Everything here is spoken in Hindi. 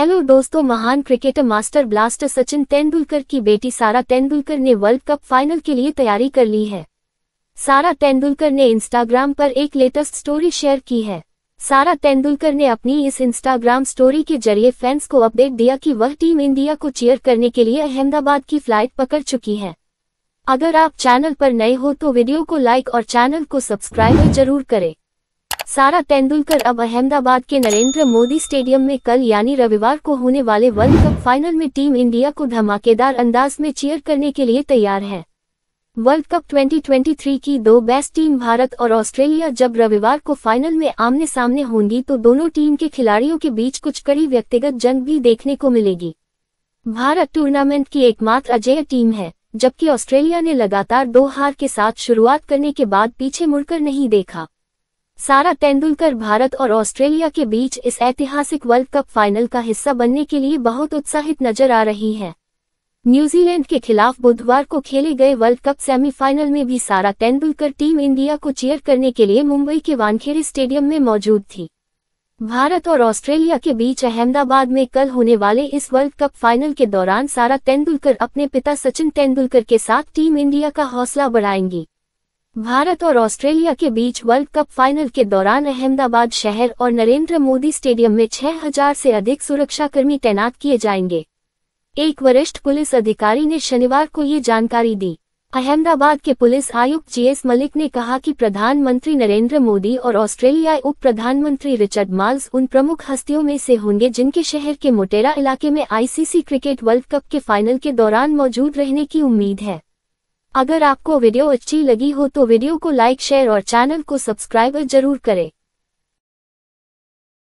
हेलो दोस्तों महान cricketer master blaster Sachin Tendulkar की बेटी सारा तेंदुलकर ने वर्ल्ड कप फाइनल के लिए तैयारी कर ली है सारा तेंदुलकर ने इंस्टाग्राम पर एक लेटेस्ट स्टोरी शेयर की है सारा तेंदुलकर ने अपनी इस इंस्टाग्राम स्टोरी के जरिए फैंस को अपडेट दिया कि वह टीम इंडिया को चेयर करने के लिए अहमदाबाद की फ्लाइट पकड़ चुकी है अगर आप चैनल पर नए हो तो वीडियो को लाइक और चैनल को सब्सक्राइब जरूर करें सारा तेंदुलकर अब अहमदाबाद के नरेंद्र मोदी स्टेडियम में कल यानी रविवार को होने वाले वर्ल्ड कप फाइनल में टीम इंडिया को धमाकेदार अंदाज में चीयर करने के लिए तैयार है वर्ल्ड कप 2023 की दो बेस्ट टीम भारत और ऑस्ट्रेलिया जब रविवार को फाइनल में आमने सामने होंगी तो दोनों टीम के खिलाड़ियों के बीच कुछ कड़ी व्यक्तिगत जंग भी देखने को मिलेगी भारत टूर्नामेंट की एकमात्र अजय टीम है जबकि ऑस्ट्रेलिया ने लगातार दो हार के साथ शुरुआत करने के बाद पीछे मुड़कर नहीं देखा सारा तेंदुलकर भारत और ऑस्ट्रेलिया के बीच इस ऐतिहासिक वर्ल्ड कप फाइनल का हिस्सा बनने के लिए बहुत उत्साहित नजर आ रही हैं न्यूजीलैंड के खिलाफ बुधवार को खेले गए वर्ल्ड कप सेमीफाइनल में भी सारा तेंदुलकर टीम इंडिया को चेयर करने के लिए मुंबई के वानखेड़े स्टेडियम में मौजूद थी भारत और ऑस्ट्रेलिया के बीच अहमदाबाद में कल होने वाले इस वर्ल्ड कप फाइनल के दौरान सारा तेंदुलकर अपने पिता सचिन तेंदुलकर के साथ टीम इंडिया का हौसला बढ़ाएंगी भारत और ऑस्ट्रेलिया के बीच वर्ल्ड कप फाइनल के दौरान अहमदाबाद शहर और नरेंद्र मोदी स्टेडियम में 6000 से अधिक सुरक्षाकर्मी तैनात किए जाएंगे एक वरिष्ठ पुलिस अधिकारी ने शनिवार को ये जानकारी दी अहमदाबाद के पुलिस आयुक्त जीएस मलिक ने कहा कि प्रधानमंत्री नरेंद्र मोदी और ऑस्ट्रेलिया उप प्रधानमंत्री रिचर्ड माल्स उन प्रमुख हस्तियों में से होंगे जिनके शहर के मोटेरा इलाके में आईसीसी क्रिकेट वर्ल्ड कप के फाइनल के दौरान मौजूद रहने की उम्मीद है अगर आपको वीडियो अच्छी लगी हो तो वीडियो को लाइक शेयर और चैनल को सब्सक्राइब जरूर करें